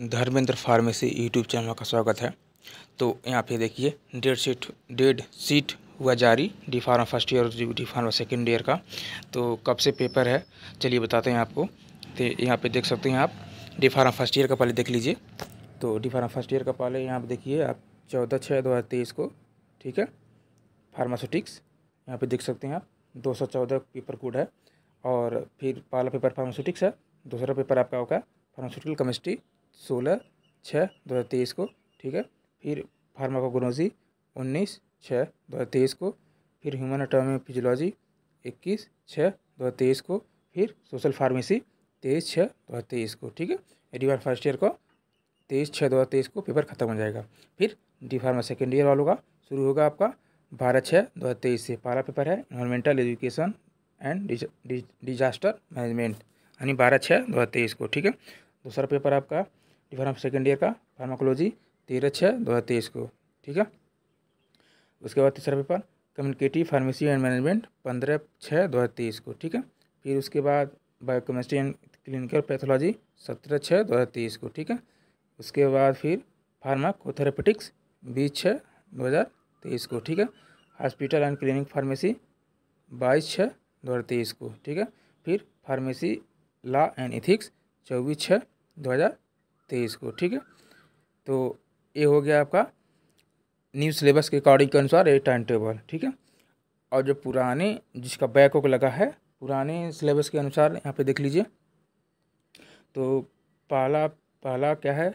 Dharmendra pharmacy YouTube channel का स्वागत है तो यहाँ पे देखिए डेढ़ सीट डेढ़ सीट हुआ जारी डी फार्मा फर्स्ट ईयर और डी फार्मा सेकेंड ईयर का तो कब से पेपर है चलिए बताते हैं आपको तो यहाँ पे देख सकते हैं आप डी फार्मा फर्स्ट ईयर का पहले देख लीजिए तो डी फार्मा फर्स्ट ईयर का पहले यहाँ पर देखिए आप चौदह छः दो हज़ार तेईस को ठीक है फार्मास्यूटिक्स यहाँ पर देख सकते हैं आप दो सौ चौदह पेपर कोड है और फिर पहला पेपर फार्मास्यूटिक्स है दूसरा पेपर आपका होगा फार्मास्यूटिकल केमिस्ट्री सोलह छः दो हज़ार तेईस को ठीक है फिर फार्माकोग्नोजी उन्नीस छः दो हज़ार तेईस को फिर ह्यूमन एटॉमी फिजियोलॉजी इक्कीस छः दो हज़ार तेईस को फिर सोशल फार्मेसी तेईस छः दो हज़ार तेईस को ठीक है बार फर्स्ट ईयर का तेईस छः दो हज़ार तेईस को पेपर खत्म हो जाएगा फिर डी फार्मा सेकेंड ईयर वालों का शुरू होगा आपका बारह छः दो हज़ार तेईस से पहला पेपर है environmental education and disaster management यानी बारह छः दो हज़ार तेईस को ठीक है दूसरा पेपर आपका डिफार्म सेकेंड ईयर का फार्माकोलॉजी तेरह छः दो हज़ार तेईस को ठीक है उसके बाद तीसरा paper communicative pharmacy and management पंद्रह छः दो हज़ार तेईस को ठीक है फिर उसके बाद बायोकेमिस्ट्री एंड क्लिनिकल पैथोलॉजी सत्रह छः दो हज़ार तेईस को ठीक है उसके बाद फिर फार्माकोथेरापेटिक्स बीस छः दो हज़ार तेईस को ठीक है हॉस्पिटल एंड क्लिनिक फार्मेसी बाईस छः दो हज़ार तेईस को ठीक है फिर फार्मेसी लॉ एंड एथिक्स चौबीस छः दो हज़ार तेईस को ठीक है तो ये हो गया आपका न्यू सिलेबस के अकॉर्डिंग के अनुसार ये टाइम टेबल ठीक है और जो पुराने जिसका वक लगा है पुराने सिलेबस के अनुसार यहाँ पे देख लीजिए तो पहला पहला क्या है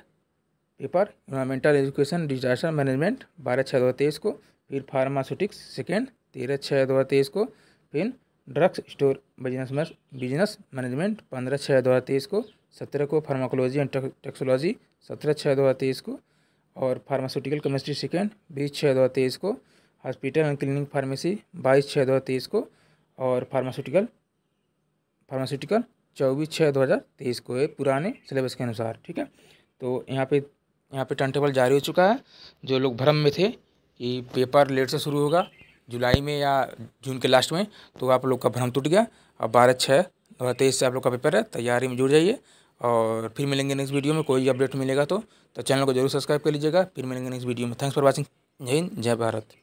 paper environmental education disaster management बारह छः दो हज़ार तेईस को फिर फार्मास्यूटिक्स सेकेंड तेरह छः दो हज़ार तेईस को फिर drugs store business business management पंद्रह छः दो हज़ार तेईस को सत्रह को फार्माकोलॉजी एंड टेक्सोलॉजी सत्रह छः दो हज़ार तेईस को और फार्मास्यूटिकल केमिस्ट्री सेकेंड बीस छः दो हज़ार तेईस को हॉस्पिटल एंड क्लिनिक फार्मेसी बाईस छः दो हज़ार तेईस को और फार्मास्यूटिकल फार्मास्यूटिकल चौबीस छः दो हज़ार तेईस को है पुराने सिलेबस के अनुसार ठीक है तो यहाँ पे यहाँ पे टर्न टेबल जारी हो चुका है जो लोग भ्रम में थे कि पेपर लेट से शुरू होगा जुलाई में या जून के लास्ट में तो आप लोग का भ्रम टूट गया अब बारह छः दो हज़ार तेईस से आप लोग का पेपर है तैयारी में जुड़ जाइए और फिर मिलेंगे नेक्स्ट वीडियो में कोई अपडेट मिलेगा तो, तो चैनल को जरूर सब्सक्राइब कर लीजिएगा फिर मिलेंगे नेक्स्ट वीडियो में थैंक्स फॉर वॉचिंग जय हिंद जय भारत